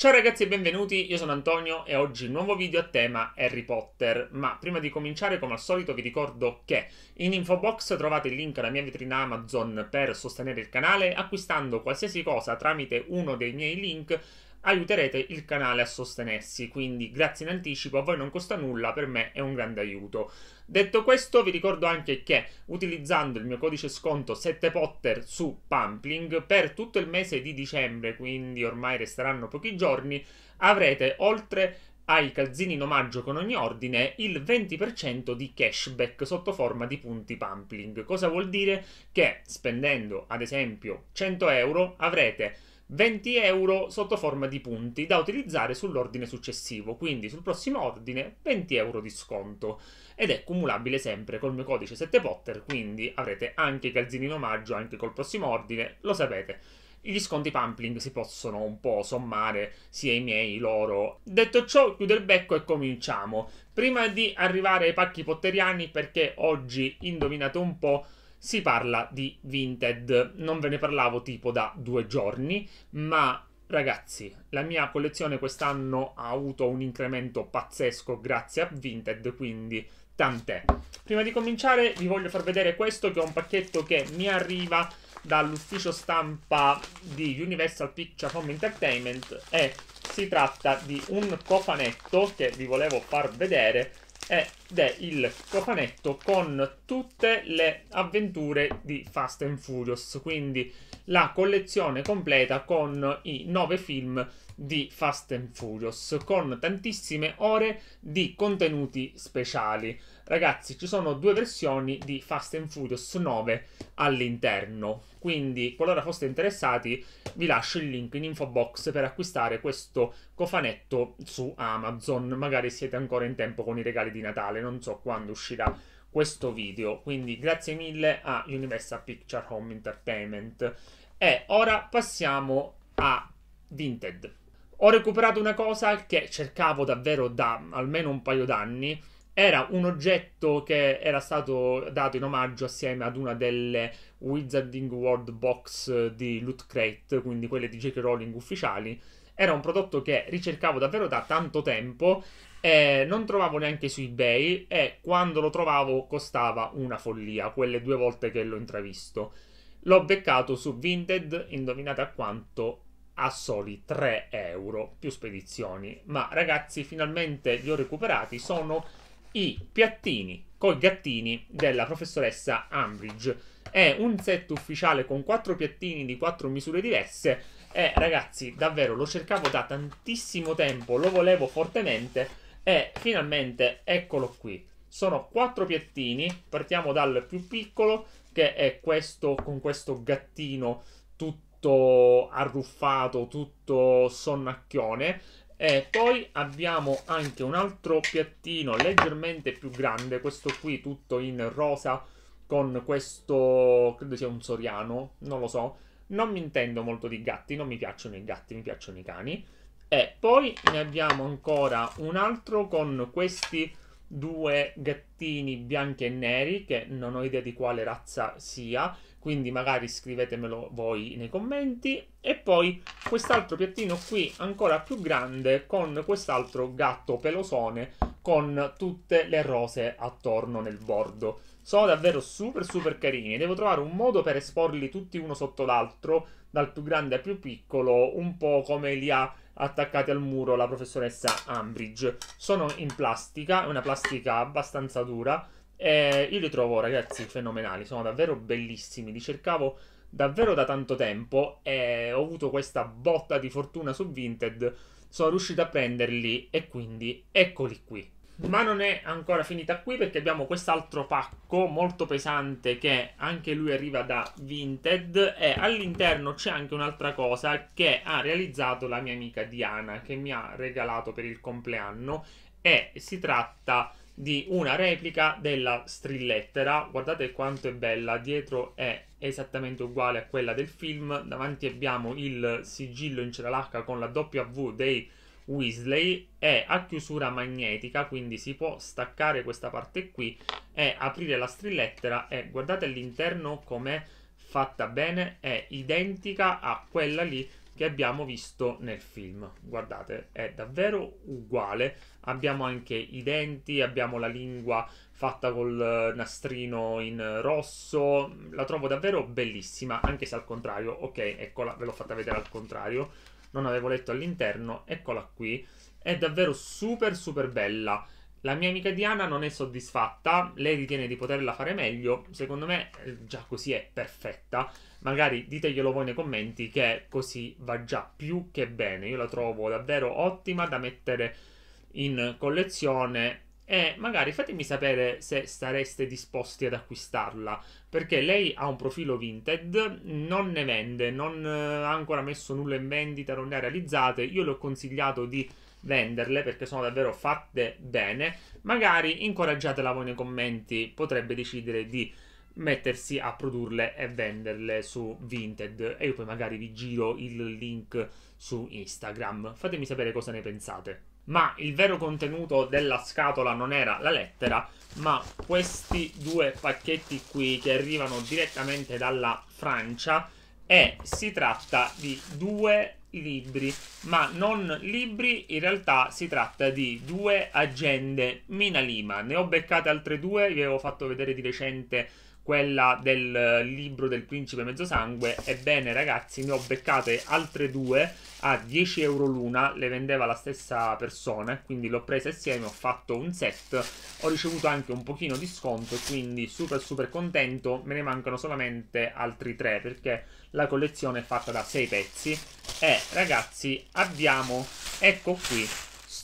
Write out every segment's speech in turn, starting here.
Ciao ragazzi e benvenuti, io sono Antonio e oggi nuovo video a tema Harry Potter, ma prima di cominciare come al solito vi ricordo che in info box trovate il link alla mia vetrina Amazon per sostenere il canale acquistando qualsiasi cosa tramite uno dei miei link aiuterete il canale a sostenersi, quindi grazie in anticipo, a voi non costa nulla, per me è un grande aiuto. Detto questo, vi ricordo anche che utilizzando il mio codice sconto 7potter su Pampling per tutto il mese di dicembre, quindi ormai resteranno pochi giorni, avrete oltre ai calzini in omaggio con ogni ordine il 20% di cashback sotto forma di punti Pampling. Cosa vuol dire? Che spendendo ad esempio 100 euro avrete 20 euro sotto forma di punti da utilizzare sull'ordine successivo, quindi sul prossimo ordine 20 euro di sconto ed è cumulabile sempre col mio codice 7potter, quindi avrete anche i calzini in omaggio anche col prossimo ordine, lo sapete. Gli sconti pampling si possono un po' sommare, sia i miei, i loro. Detto ciò, chiudo il becco e cominciamo. Prima di arrivare ai pacchi potteriani, perché oggi, indovinate un po', si parla di Vinted. Non ve ne parlavo tipo da due giorni, ma Ragazzi, la mia collezione quest'anno ha avuto un incremento pazzesco grazie a Vinted, quindi tant'è. Prima di cominciare vi voglio far vedere questo che è un pacchetto che mi arriva dall'ufficio stampa di Universal Picture Home Entertainment e si tratta di un cofanetto che vi volevo far vedere ed è il cofanetto con tutte le avventure di Fast and Furious, quindi la collezione completa con i nove film di Fast and Furious, con tantissime ore di contenuti speciali. Ragazzi, ci sono due versioni di Fast and Furious 9 all'interno. Quindi, qualora foste interessati, vi lascio il link in info box per acquistare questo cofanetto su Amazon. Magari siete ancora in tempo con i regali di Natale, non so quando uscirà questo video. Quindi, grazie mille a Universal Picture Home Entertainment. E ora passiamo a Vinted. Ho recuperato una cosa che cercavo davvero da almeno un paio d'anni era un oggetto che era stato dato in omaggio assieme ad una delle Wizarding World Box di Loot Crate, quindi quelle di J.K. Rowling ufficiali. Era un prodotto che ricercavo davvero da tanto tempo e non trovavo neanche su eBay e quando lo trovavo costava una follia, quelle due volte che l'ho intravisto. L'ho beccato su Vinted, indovinate a quanto? A soli 3 euro più spedizioni. Ma ragazzi, finalmente li ho recuperati. Sono i piattini con gattini della professoressa Ambridge. È un set ufficiale con quattro piattini di quattro misure diverse. E ragazzi, davvero lo cercavo da tantissimo tempo, lo volevo fortemente. E finalmente eccolo qui. Sono quattro piattini. Partiamo dal più piccolo, che è questo con questo gattino tutto arruffato, tutto sonnacchione. E poi abbiamo anche un altro piattino leggermente più grande, questo qui tutto in rosa con questo, credo sia un soriano, non lo so. Non mi intendo molto di gatti, non mi piacciono i gatti, mi piacciono i cani. E poi ne abbiamo ancora un altro con questi due gattini bianchi e neri che non ho idea di quale razza sia, quindi magari scrivetemelo voi nei commenti. E poi quest'altro piattino qui ancora più grande con quest'altro gatto pelosone con tutte le rose attorno nel bordo. Sono davvero super super carini, devo trovare un modo per esporli tutti uno sotto l'altro, dal più grande al più piccolo, un po' come li ha attaccati al muro la professoressa Ambridge. Sono in plastica, è una plastica abbastanza dura, e io li trovo ragazzi fenomenali, sono davvero bellissimi, li cercavo davvero da tanto tempo e ho avuto questa botta di fortuna su Vinted, sono riuscito a prenderli e quindi eccoli qui. Ma non è ancora finita qui perché abbiamo quest'altro pacco molto pesante che anche lui arriva da Vinted e all'interno c'è anche un'altra cosa che ha realizzato la mia amica Diana che mi ha regalato per il compleanno e si tratta di una replica della strillettera. Guardate quanto è bella, dietro è esattamente uguale a quella del film, davanti abbiamo il sigillo in cera lacca con la W dei Weasley, è a chiusura magnetica, quindi si può staccare questa parte qui e aprire la strillettera e guardate all'interno com'è fatta bene, è identica a quella lì che abbiamo visto nel film. Guardate, è davvero uguale. Abbiamo anche i denti, abbiamo la lingua fatta col nastrino in rosso. La trovo davvero bellissima, anche se al contrario, ok, eccola, ve l'ho fatta vedere al contrario. Non avevo letto all'interno, eccola qui. È davvero super super bella. La mia amica Diana non è soddisfatta, lei ritiene di poterla fare meglio, secondo me eh, già così è perfetta, magari diteglielo voi nei commenti che così va già più che bene, io la trovo davvero ottima da mettere in collezione e eh, magari fatemi sapere se sareste disposti ad acquistarla perché lei ha un profilo vinted, non ne vende, non eh, ha ancora messo nulla in vendita, non ne ha realizzate. Io le ho consigliato di venderle perché sono davvero fatte bene. Magari incoraggiatela voi nei commenti, potrebbe decidere di mettersi a produrle e venderle su Vinted e io poi magari vi giro il link su Instagram. Fatemi sapere cosa ne pensate ma il vero contenuto della scatola non era la lettera, ma questi due pacchetti qui che arrivano direttamente dalla Francia e si tratta di due libri, ma non libri, in realtà si tratta di due agende Mina Lima. Ne ho beccate altre due, vi avevo fatto vedere di recente quella del libro del principe mezzosangue. Ebbene, ragazzi, ne ho beccate altre due a 10 euro l'una, le vendeva la stessa persona, quindi l'ho presa insieme ho fatto un set, ho ricevuto anche un pochino di sconto, quindi super super contento, me ne mancano solamente altri tre perché la collezione è fatta da 6 pezzi e ragazzi abbiamo, ecco qui,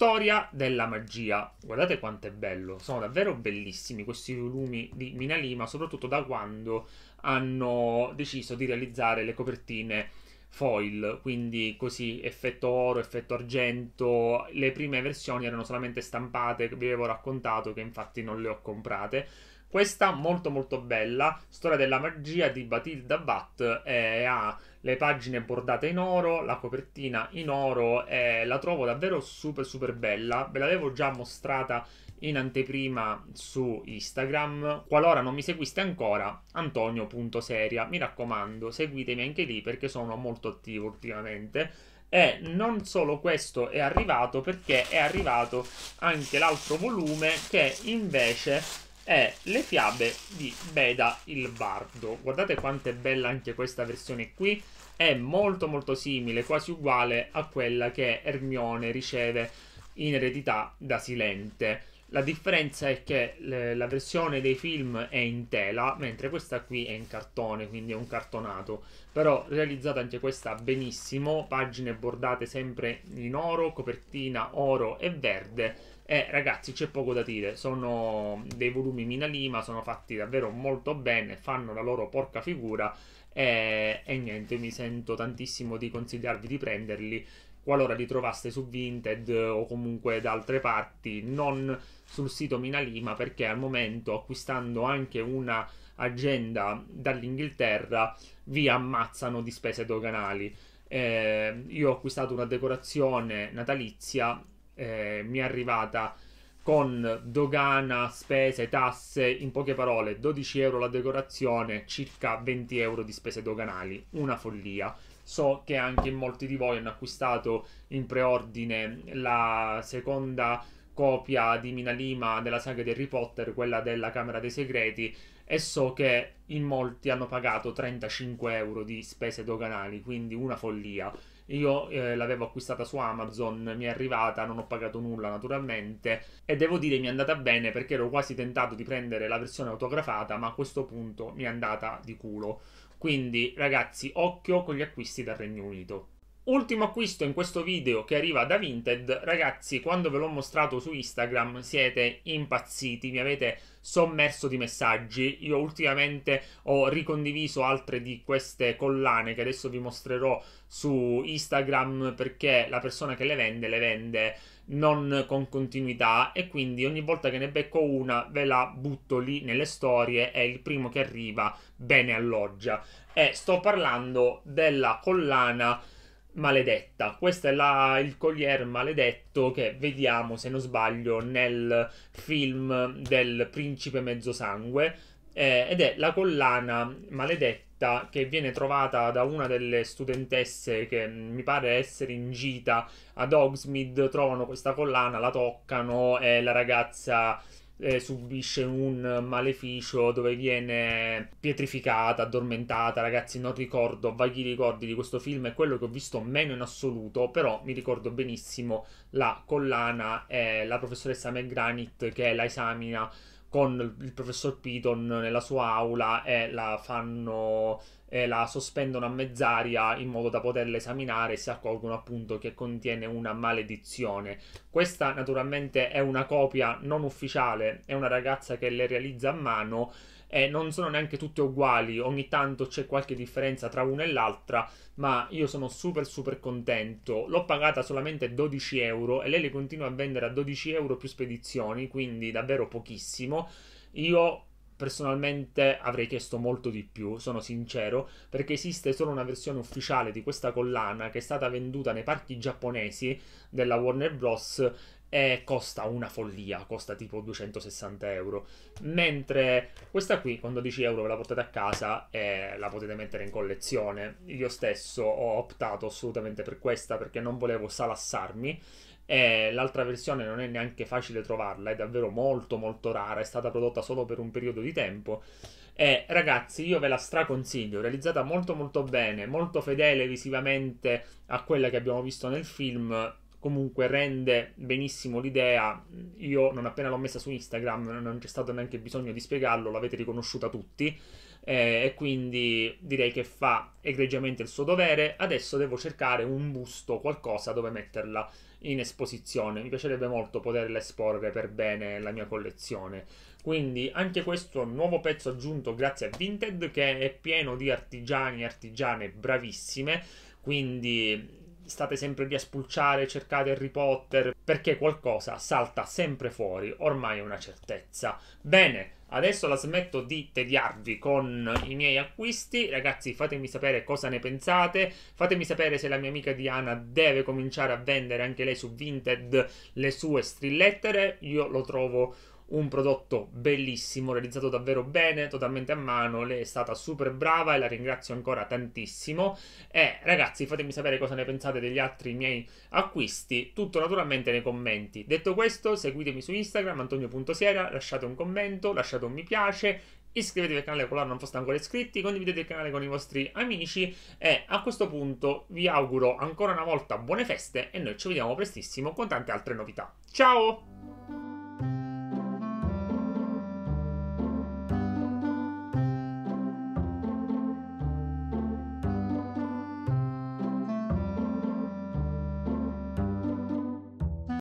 Storia della magia. Guardate quanto è bello. Sono davvero bellissimi questi volumi di Minalima, soprattutto da quando hanno deciso di realizzare le copertine foil, quindi così effetto oro, effetto argento. Le prime versioni erano solamente stampate, vi avevo raccontato che infatti non le ho comprate questa molto molto bella, storia della magia di Batilda Bat, eh, ha le pagine bordate in oro, la copertina in oro, eh, la trovo davvero super super bella, ve l'avevo già mostrata in anteprima su Instagram. Qualora non mi seguiste ancora, antonio.seria, mi raccomando, seguitemi anche lì perché sono molto attivo ultimamente. E non solo questo è arrivato, perché è arrivato anche l'altro volume che invece è Le fiabe di Beda il Bardo. Guardate quanto è bella anche questa versione qui, è molto molto simile, quasi uguale a quella che Ermione riceve in eredità da Silente. La differenza è che le, la versione dei film è in tela, mentre questa qui è in cartone, quindi è un cartonato. Però realizzata anche questa benissimo, pagine bordate sempre in oro, copertina oro e verde. E ragazzi c'è poco da dire, sono dei volumi Mina Lima, sono fatti davvero molto bene, fanno la loro porca figura e, e niente, mi sento tantissimo di consigliarvi di prenderli qualora li trovaste su Vinted o comunque da altre parti, non sul sito Minalima perché al momento acquistando anche una agenda dall'Inghilterra vi ammazzano di spese doganali. Eh, io ho acquistato una decorazione natalizia, eh, mi è arrivata con dogana, spese, tasse, in poche parole 12 euro la decorazione, circa 20 euro di spese doganali, una follia. So che anche molti di voi hanno acquistato in preordine la seconda copia di Mina Lima della saga di Harry Potter, quella della Camera dei Segreti, e so che in molti hanno pagato 35 euro di spese doganali, quindi una follia. Io eh, l'avevo acquistata su Amazon, mi è arrivata, non ho pagato nulla naturalmente e devo dire mi è andata bene perché ero quasi tentato di prendere la versione autografata, ma a questo punto mi è andata di culo. Quindi ragazzi, occhio con gli acquisti dal Regno Unito. Ultimo acquisto in questo video che arriva da Vinted, ragazzi quando ve l'ho mostrato su Instagram siete impazziti, mi avete sommerso di messaggi, io ultimamente ho ricondiviso altre di queste collane che adesso vi mostrerò su Instagram perché la persona che le vende le vende non con continuità e quindi ogni volta che ne becco una ve la butto lì nelle storie e il primo che arriva bene alloggia e sto parlando della collana maledetta. Questo è la, il collier maledetto che vediamo, se non sbaglio, nel film del principe mezzosangue. Eh, ed è la collana maledetta che viene trovata da una delle studentesse che mm, mi pare essere in gita ad Hogsmeade. Trovano questa collana, la toccano e la ragazza eh, subisce un maleficio dove viene pietrificata, addormentata. Ragazzi, non ricordo vaghi ricordi di questo film, è quello che ho visto meno in assoluto, però mi ricordo benissimo la collana e la professoressa McGranit che la esamina con il professor Piton nella sua aula e la fanno e la sospendono a mezz'aria in modo da poterla esaminare se accolgono appunto che contiene una maledizione. Questa naturalmente è una copia non ufficiale, è una ragazza che le realizza a mano e non sono neanche tutte uguali, ogni tanto c'è qualche differenza tra una e l'altra, ma io sono super super contento. L'ho pagata solamente 12 euro e lei le continua a vendere a 12 euro più spedizioni, quindi davvero pochissimo. Io Personalmente avrei chiesto molto di più, sono sincero, perché esiste solo una versione ufficiale di questa collana che è stata venduta nei parchi giapponesi della Warner Bros. e costa una follia, costa tipo 260 euro. Mentre questa qui quando 10 euro ve la portate a casa e la potete mettere in collezione. Io stesso ho optato assolutamente per questa perché non volevo salassarmi e l'altra versione non è neanche facile trovarla, è davvero molto molto rara, è stata prodotta solo per un periodo di tempo. E ragazzi, io ve la straconsiglio, realizzata molto molto bene, molto fedele visivamente a quella che abbiamo visto nel film, comunque rende benissimo l'idea. Io non appena l'ho messa su Instagram, non c'è stato neanche bisogno di spiegarlo, l'avete riconosciuta tutti. Eh, e quindi direi che fa egregiamente il suo dovere. Adesso devo cercare un busto, qualcosa dove metterla in esposizione. Mi piacerebbe molto poterla esporre per bene la mia collezione. Quindi anche questo nuovo pezzo aggiunto grazie a Vinted che è pieno di artigiani e artigiane bravissime. Quindi state sempre lì a spulciare, cercate Harry Potter, perché qualcosa salta sempre fuori, ormai è una certezza. Bene, adesso la smetto di tediarvi con i miei acquisti, ragazzi fatemi sapere cosa ne pensate, fatemi sapere se la mia amica Diana deve cominciare a vendere anche lei su Vinted le sue strilettere, io lo trovo un prodotto bellissimo, realizzato davvero bene, totalmente a mano. Lei è stata super brava e la ringrazio ancora tantissimo. E ragazzi, fatemi sapere cosa ne pensate degli altri miei acquisti, tutto naturalmente nei commenti. Detto questo, seguitemi su Instagram, antonio.siera, lasciate un commento, lasciate un mi piace, iscrivetevi al canale qualora non foste ancora iscritti, condividete il canale con i vostri amici e a questo punto vi auguro ancora una volta buone feste e noi ci vediamo prestissimo con tante altre novità. Ciao!